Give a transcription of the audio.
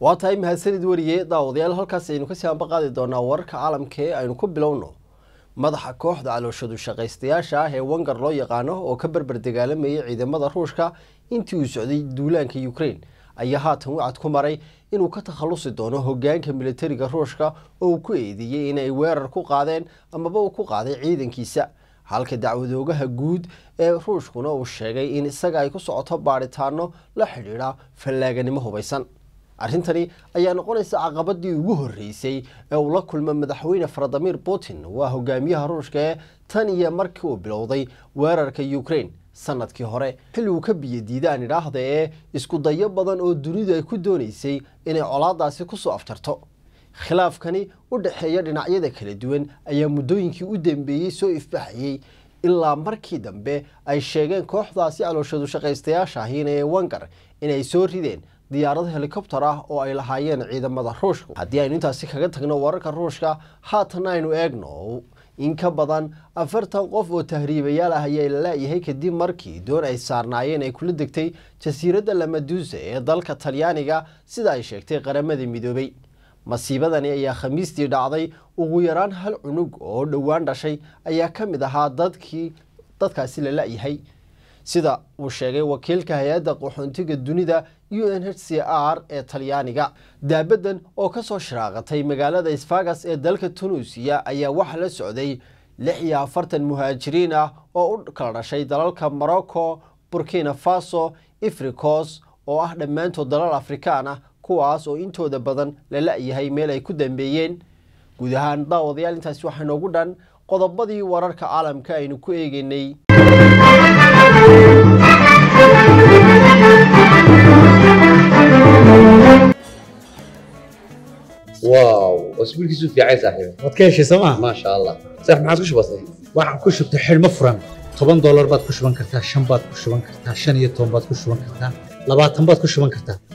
waa tahay mahadsanid weriye daawadayaal halkaas aynu kasii ambaqaadi doonaa wararka caalamka ee aynu ku bilowno madaxa kooxda calooshadu shaqaystayaasha ah ee wangar loo yaqaano oo ka berber dagaalamayay ciidamada ruushka intii uu socday duulaanka ukraine ayaa haatan wacad ku maray inuu ka takhalusi doono hogaanka milatariga ruushka oo uu ku eedeeyey inay weerar ku qaadeen amaba uu ku qaaday ciidankiisa halka dacwadoogaha guud ee ruushkuna uu sheegay in isaga ay ku socoto baadhitaano la xidhiidha fallaaganimo hubaysan arrintani ayaa noqonaysa caqabadii ugu horreysay ee uu la kulmo madaxweyne faradamir putin waa hogaamiyaha ruushka ee tan iyo markii uu bilowday weerarka ukraine sanadkii hore xilli uu ka biyadiidaan idhaahda ee isku dayo badan oo dunidu ay ku doonaysay inay colaadaasi ku soo afjarto khilaafkani u dhexeeya dhinacyada kala duwan ayaa muddooyinkii u dambeeyey soo ifbaxayey ilaa markii dambe ay sheegeen kooxdaasi shaqaystayaasha ahiin ee wangar inay soo rideen diyaarad helikobter ah oo ay lahaayeen ciidamada ruushka haddii aynu intaasi kaga tagno wararka ruushka haatan aynu eegno in ka badan afartan qof oo tahriibayaal ah ayaa la la-yahay kadib markii doon ay saarnaayeen ay kula degtay jasiiradda lamaduusa ee dalka talyaaniga sida ay sheegtay qaramada midoobay masiibadani ayaa khamiistii dhacday ugu yaraan hal cunug oo dhowaan dhashay ayaa ka mid ahaa dadkii dadkaasi la la-yahay sida uu sheegay wakiilka hay-adda qaxoontiga dunida u n h c r ee talyaaniga daabadan oo kasoo shiraaqatay magaalada sfagas ee dalka tunuusiya ayaa waxaa la socday lix iyo afartan muhaajiriin ah oo u kala dhashay dalalka morocco burkina faso ifricos oo ah dhammaantood dalal afrikaan ah kuwaas oo intooda badan la la-yahay meel ay ku dambeeyeen guud ahaan daawadayaal intaasi waxaa noogu dhan qodobadii wararka caalamka aynu ku eegeynay واو asbuulkiisu fiican saaxiib waad ka heshay soo ma maasha allah saaxiib maxaad ku shubatay waxaan ku shubtay xidhmo furan toban doolar baad ku shuban kartaa shan baad ku shuban kartaa shan iyo toban baad ku shuban kartaa labaatan baad ku shuban kartaa